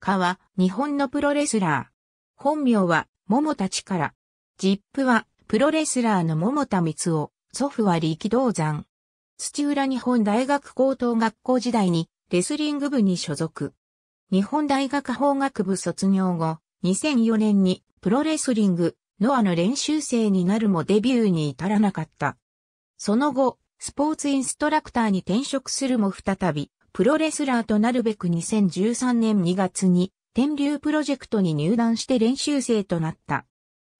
かは日本のプロレスラー。本名は桃田力。ジップはプロレスラーの桃田光夫、祖父は力道山。土浦日本大学高等学校時代にレスリング部に所属。日本大学法学部卒業後、2004年にプロレスリング、ノアの練習生になるもデビューに至らなかった。その後、スポーツインストラクターに転職するも再び、プロレスラーとなるべく2013年2月に、天竜プロジェクトに入団して練習生となった。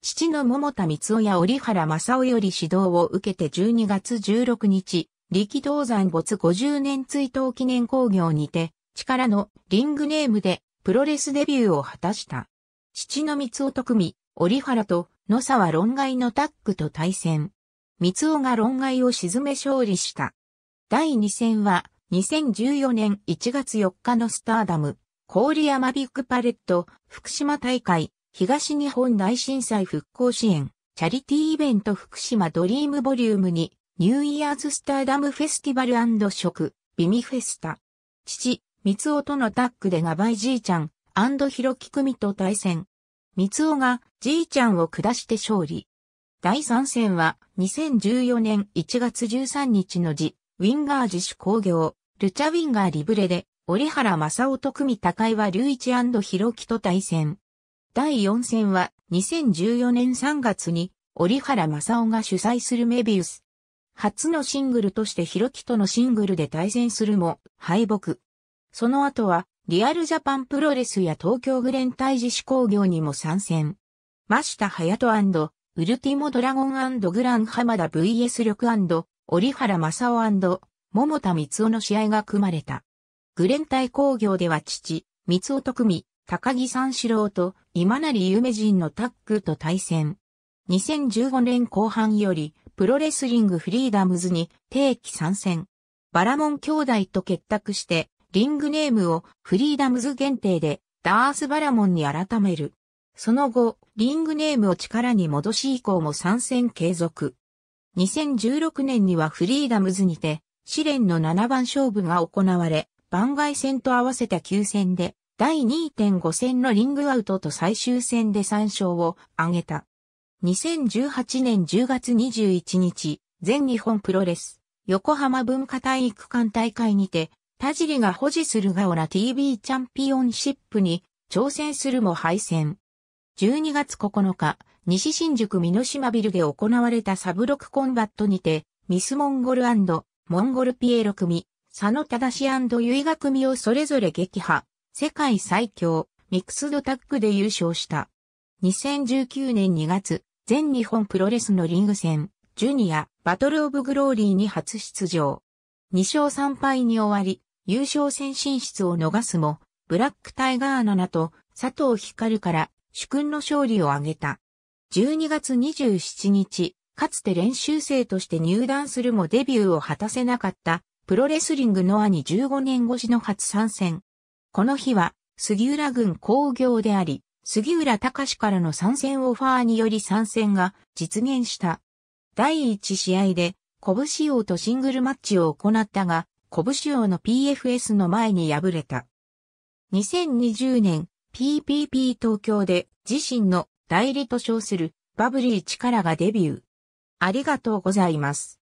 父の桃田光夫や折原正夫より指導を受けて12月16日、力道山没50年追悼記念工業にて、力のリングネームでプロレスデビューを果たした。父の光夫と組、折原と野沢論外のタッグと対戦。光夫が論外を沈め勝利した。第2戦は2014年1月4日のスターダム、郡山ビッグパレット、福島大会、東日本大震災復興支援、チャリティーイベント福島ドリームボリューム2、ニューイヤーズスターダムフェスティバル食、ビミフェスタ。父、三尾とのタッグでがばいじいちゃん、ひろきくみと対戦。三尾がじいちゃんを下して勝利。第3戦は2014年1月13日の時、ウィンガー自主工業、ルチャウィンガーリブレで、折原正夫と組高井は隆一広木と対戦。第4戦は2014年3月に折原正夫が主催するメビウス。初のシングルとして広木とのシングルで対戦するも敗北。その後はリアルジャパンプロレスや東京グレン対自主工業にも参戦。マタ・ハヤト＆ウルティモドラゴングラン浜田 VS 力折原正夫桃田光雄の試合が組まれた。グレン対工業では父、光雄と組、高木三四郎と今成名人のタッグと対戦。2015年後半より、プロレスリングフリーダムズに定期参戦。バラモン兄弟と結託して、リングネームをフリーダムズ限定で、ダース・バラモンに改める。その後、リングネームを力に戻し以降も参戦継続。2016年にはフリーダムズにて、試練の7番勝負が行われ、番外戦と合わせた9戦で、第2.5戦のリングアウトと最終戦で3勝を挙げた。2018年10月21日、全日本プロレス、横浜文化体育館大会にて、田尻が保持するガオラ TV チャンピオンシップに挑戦するも敗戦。12月9日、西新宿美濃島ビルで行われたサブロックコンバットにて、ミスモンゴルモンゴルピエロ組、佐野忠志結衣が組をそれぞれ撃破、世界最強、ミックスドタッグで優勝した。2019年2月、全日本プロレスのリング戦、ジュニア、バトルオブグローリーに初出場。2勝3敗に終わり、優勝戦進出を逃すも、ブラックタイガーの名と佐藤光から主君の勝利を挙げた。12月27日、かつて練習生として入団するもデビューを果たせなかった、プロレスリングノアに15年越しの初参戦。この日は、杉浦軍工業であり、杉浦隆からの参戦オファーにより参戦が実現した。第1試合で、拳王とシングルマッチを行ったが、拳王の PFS の前に敗れた。2020年、PPP 東京で自身の代理と称するバブリー力がデビュー。ありがとうございます。